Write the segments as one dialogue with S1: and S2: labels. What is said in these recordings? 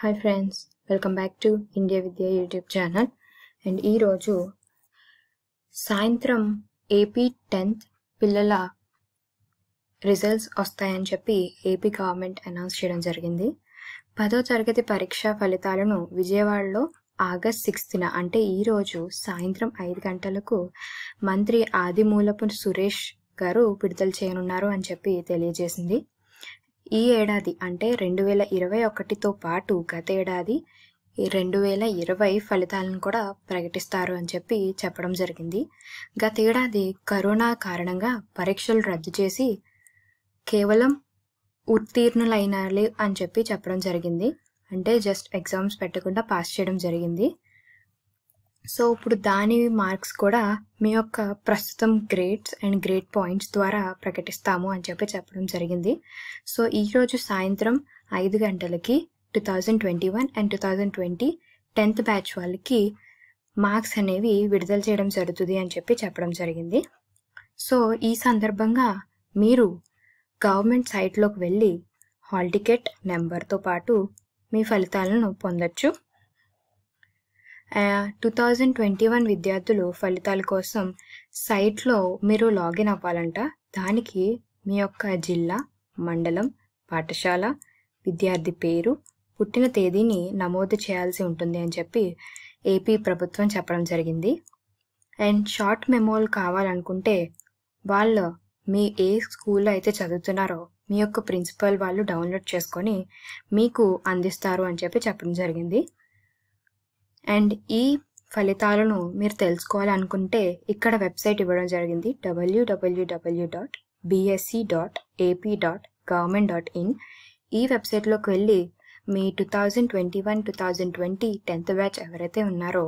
S1: hi friends welcome back to India Vidya YouTube channel and ఈరోజు సాయంత్రం AP tenth పిల్లల results వస్తాయని చెప్పి ఏపీ గవర్నమెంట్ అనౌన్స్ చేయడం జరిగింది పదో తరగతి పరీక్ష ఫలితాలను విజయవాడలో ఆగస్ట్ సిక్స్త్న అంటే ఈరోజు సాయంత్రం ఐదు గంటలకు మంత్రి ఆదిమూలపు సురేష్ గారు విడుదల చేయనున్నారు అని చెప్పి తెలియజేసింది ఈ ఏడాది అంటే రెండు వేల ఇరవై ఒకటితో పాటు గత ఏడాది రెండు వేల ఇరవై ఫలితాలను కూడా ప్రకటిస్తారు అని చెప్పి చెప్పడం జరిగింది గత ఏడాది కరోనా కారణంగా పరీక్షలు రద్దు చేసి కేవలం ఉత్తీర్ణులైనాలి అని చెప్పి చెప్పడం జరిగింది అంటే జస్ట్ ఎగ్జామ్స్ పెట్టకుండా పాస్ చేయడం జరిగింది సో ఇప్పుడు దాని మార్క్స్ కూడా మీ యొక్క ప్రస్తుతం గ్రేడ్స్ అండ్ గ్రేడ్ పాయింట్స్ ద్వారా ప్రకటిస్తాము అని చెప్పి చెప్పడం జరిగింది సో ఈరోజు సాయంత్రం ఐదు గంటలకి two thousand twenty one and two thousand twenty tenth batch వాళ్ళకి మార్క్స్ అనేవి విడుదల చేయడం జరుగుతుంది అని చెప్పి చెప్పడం జరిగింది సో ఈ సందర్భంగా మీరు గవర్నమెంట్ సైట్లోకి వెళ్ళి హాల్ టికెట్ నెంబర్తో పాటు మీ ఫలితాలను పొందొచ్చు టూ థౌజండ్ ట్వంటీ వన్ విద్యార్థులు ఫలితాల కోసం సైట్లో మీరు లాగిన్ అవ్వాలంట దానికి మీ యొక్క జిల్లా మండలం పాఠశాల విద్యార్థి పేరు పుట్టిన తేదీని నమోదు చేయాల్సి ఉంటుంది అని చెప్పి ఏపీ ప్రభుత్వం చెప్పడం జరిగింది అండ్ షార్ట్ మెమోలు కావాలనుకుంటే వాళ్ళు మీ ఏ స్కూల్లో అయితే చదువుతున్నారో మీ యొక్క ప్రిన్సిపల్ వాళ్ళు డౌన్లోడ్ చేసుకొని మీకు అందిస్తారు అని చెప్పి చెప్పడం జరిగింది అండ్ ఈ ఫలితాలను మీరు తెలుసుకోవాలనుకుంటే ఇక్కడ వెబ్సైట్ ఇవ్వడం జరిగింది డబ్ల్యూడబ్ల్యూడబ్ల్యూ dot BSC dot AP dot government dot in ఈ వెబ్సైట్లోకి వెళ్ళి మీ two thousand twenty one two thousand twenty tenth batch ఎవరైతే ఉన్నారో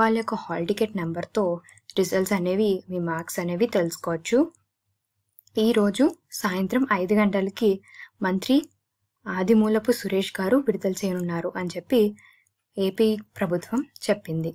S1: వాళ్ళ యొక్క హాల్ టికెట్ నెంబర్తో రిజల్ట్స్ అనేవి మీ మార్క్స్ అనేవి తెలుసుకోవచ్చు ఈరోజు సాయంత్రం ఐదు గంటలకి మంత్రి ఆదిమూలపు సురేష్ గారు విడుదల చేయనున్నారు అని చెప్పి ఏపీ ప్రభుత్వం చెప్పింది